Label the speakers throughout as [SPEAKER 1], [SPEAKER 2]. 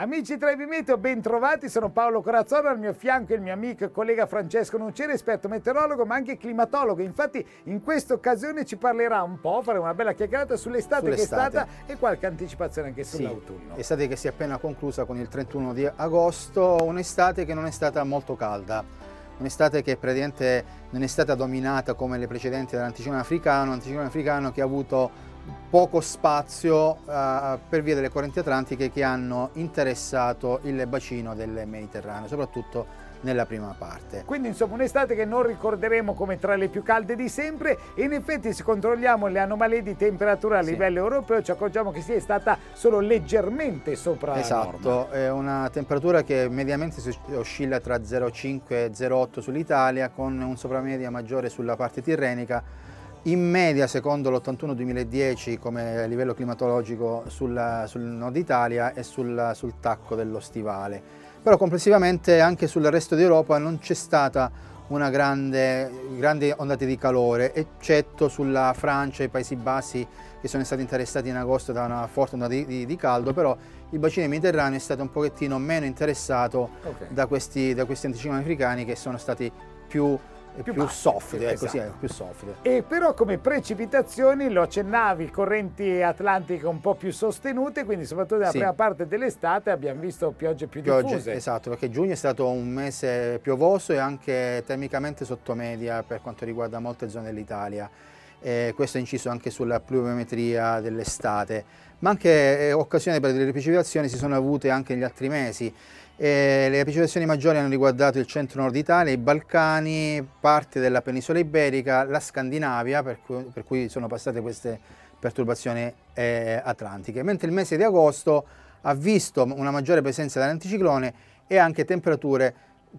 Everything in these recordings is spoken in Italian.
[SPEAKER 1] Amici di Trevimento, ben trovati, sono Paolo Corazzolo, al mio fianco il mio amico e collega Francesco Nuceri, esperto meteorologo ma anche climatologo. Infatti in questa occasione ci parlerà un po', faremo una bella chiacchierata sull'estate, sull'estate. che è stata e qualche anticipazione anche sull'autunno.
[SPEAKER 2] Sì, estate che si è appena conclusa con il 31 di agosto, un'estate che non è stata molto calda, un'estate che praticamente non è stata dominata come le precedenti dall'anticiclone africano, un anticiclone africano che ha avuto poco spazio eh, per via delle correnti atlantiche che hanno interessato il bacino del Mediterraneo, soprattutto nella prima parte.
[SPEAKER 1] Quindi insomma un'estate che non ricorderemo come tra le più calde di sempre e in effetti se controlliamo le anomalie di temperatura a sì. livello europeo ci accorgiamo che sia stata solo leggermente sopra esatto,
[SPEAKER 2] è una temperatura che mediamente oscilla tra 0,5 e 0,8 sull'Italia con un sopramedia maggiore sulla parte tirrenica in media secondo l'81-2010 come livello climatologico sulla, sul nord Italia e sul, sul tacco dello stivale. Però complessivamente anche sul resto d'Europa non c'è stata una grande, grande ondata di calore, eccetto sulla Francia e i Paesi Bassi che sono stati interessati in agosto da una forte ondata di, di, di caldo, però il bacino mediterraneo è stato un pochettino meno interessato okay. da, questi, da questi anticicloni africani che sono stati più più, più soft, più, ecco, esatto. così, più soft.
[SPEAKER 1] E però come precipitazioni lo accennavi, correnti atlantiche un po' più sostenute, quindi soprattutto nella sì. prima parte dell'estate abbiamo visto piogge più piogge, diffuse.
[SPEAKER 2] Esatto, perché giugno è stato un mese piovoso e anche termicamente sottomedia per quanto riguarda molte zone dell'Italia eh, questo è inciso anche sulla pluviometria dell'estate, ma anche eh, occasioni per delle precipitazioni si sono avute anche negli altri mesi. Eh, le precipitazioni maggiori hanno riguardato il centro-nord Italia, i Balcani, parte della penisola iberica, la Scandinavia, per cui, per cui sono passate queste perturbazioni eh, atlantiche, mentre il mese di agosto ha visto una maggiore presenza dell'anticiclone e anche temperature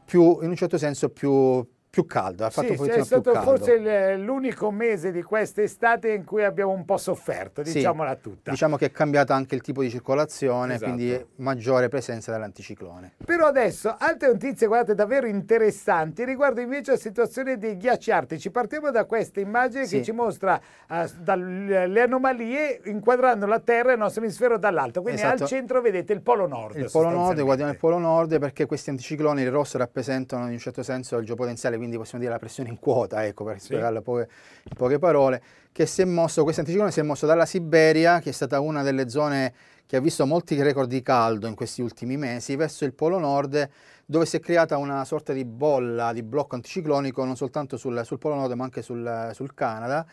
[SPEAKER 2] più, in un certo senso più più caldo, ha fatto sì, è stato forse
[SPEAKER 1] l'unico mese di quest'estate in cui abbiamo un po' sofferto, diciamola sì,
[SPEAKER 2] tutta. Diciamo che è cambiato anche il tipo di circolazione, esatto. quindi maggiore presenza dell'anticiclone.
[SPEAKER 1] Però adesso altre notizie, guardate, davvero interessanti riguardo invece la situazione dei ghiacci artici. Partiamo da questa immagine sì. che ci mostra uh, le anomalie inquadrando la Terra e il nostro emisfero dall'alto. Quindi esatto. al centro vedete il Polo Nord. Il Polo Nord,
[SPEAKER 2] guardiamo il Polo Nord perché questi anticicloni, il rosso, rappresentano in un certo senso il geopotenziale quindi possiamo dire la pressione in quota, ecco, per spiegarla sì. poche, in poche parole, che si è mosso, questo anticiclone si è mosso dalla Siberia, che è stata una delle zone che ha visto molti record di caldo in questi ultimi mesi, verso il Polo Nord, dove si è creata una sorta di bolla, di blocco anticiclonico, non soltanto sul, sul Polo Nord ma anche sul, sul Canada,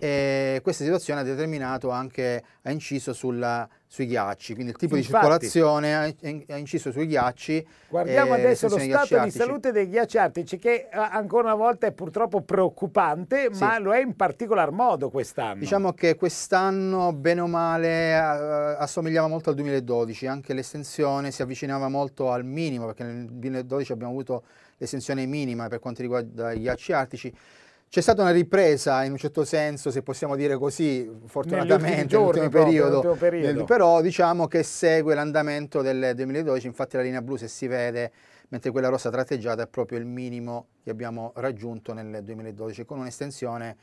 [SPEAKER 2] e questa situazione ha determinato anche, ha inciso sulla, sui ghiacci, quindi il tipo Infatti, di circolazione ha, inciso sui ghiacci. Guardiamo eh, adesso lo stato artici. di salute
[SPEAKER 1] dei ghiacci artici che eh, ancora una volta è purtroppo preoccupante, sì. ma lo è in particolar modo quest'anno. Diciamo che quest'anno, bene o male, assomigliava molto
[SPEAKER 2] al 2012, anche l'estensione si avvicinava molto al minimo, perché nel 2012 abbiamo avuto l'estensione minima per quanto riguarda i ghiacci artici. C'è stata una ripresa in un certo senso, se possiamo dire così, fortunatamente nell'ultimo periodo, proprio, periodo. Nel, però diciamo che segue l'andamento del 2012, infatti la linea blu se si vede, mentre quella rossa tratteggiata
[SPEAKER 1] è proprio il minimo che abbiamo raggiunto nel 2012 con un'estensione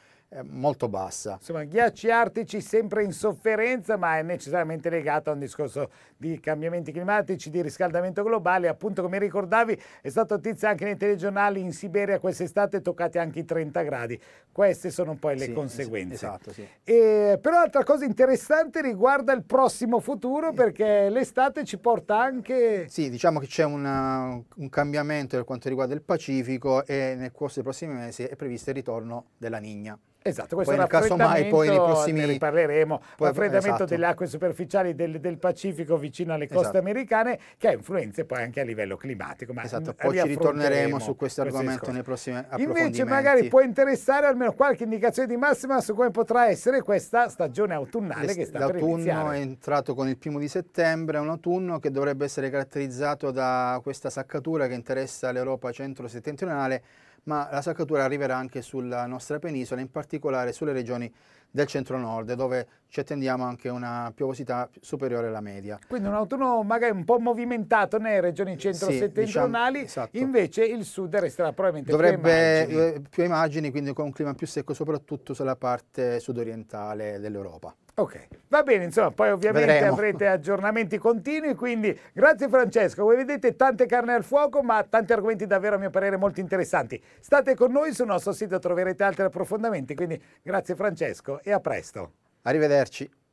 [SPEAKER 1] molto bassa. Insomma, ghiacci artici sempre in sofferenza, ma è necessariamente legato a un discorso di cambiamenti climatici, di riscaldamento globale. Appunto, come ricordavi, è stata notizia anche nei telegiornali in Siberia quest'estate toccati anche i 30 gradi. Queste sono poi le sì, conseguenze. Esatto, sì. E, però altra cosa interessante riguarda il prossimo futuro, perché l'estate ci porta anche... Sì, diciamo che c'è una, uh, un cambiamento per quanto
[SPEAKER 2] riguarda il Pacifico e nel corso dei prossimi mesi è previsto il ritorno della Nigna. Esatto, questo poi casomai poi nei prossimi... ne
[SPEAKER 1] parleremo, poi, raffreddamento esatto. delle acque superficiali del, del, Pacifico vicino alle coste esatto. americane che ha influenze poi anche a livello climatico. Ma esatto, mm, poi ci ritorneremo su questo argomento nei prossimi approfondimenti. Invece magari può interessare almeno qualche indicazione di massima su come potrà essere questa stagione autunnale che sta per L'autunno è
[SPEAKER 2] entrato con il primo di settembre, un autunno che dovrebbe essere caratterizzato da questa saccatura che interessa l'Europa centro-settentrionale ma la saccatura arriverà anche sulla nostra penisola, in particolare sulle regioni del centro-nord, dove ci attendiamo anche una piovosità superiore alla media.
[SPEAKER 1] Quindi un autunno magari un po' movimentato nelle regioni centro-settentrionali, sì, diciamo, esatto. invece il sud resterà probabilmente Dovrebbe, più ai margini.
[SPEAKER 2] Eh, più ai margini, quindi con un clima più secco, soprattutto sulla parte sud-orientale dell'Europa.
[SPEAKER 1] Ok, va bene, insomma, poi ovviamente Vedremo. avrete aggiornamenti continui, quindi grazie Francesco, come vedete tante carne al fuoco, ma tanti argomenti davvero a mio parere molto interessanti. State con noi, sul nostro sito troverete altri approfondimenti, quindi grazie Francesco e a presto. Arrivederci.